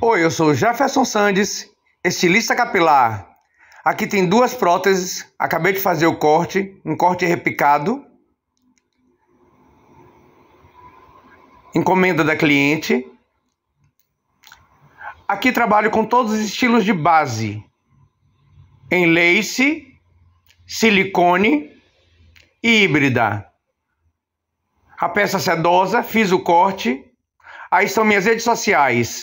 Oi, eu sou Jefferson Sandes, estilista capilar. Aqui tem duas próteses, acabei de fazer o corte, um corte repicado. Encomenda da cliente. Aqui trabalho com todos os estilos de base. Em lace, silicone e híbrida. A peça sedosa, fiz o corte. Aí são minhas redes sociais.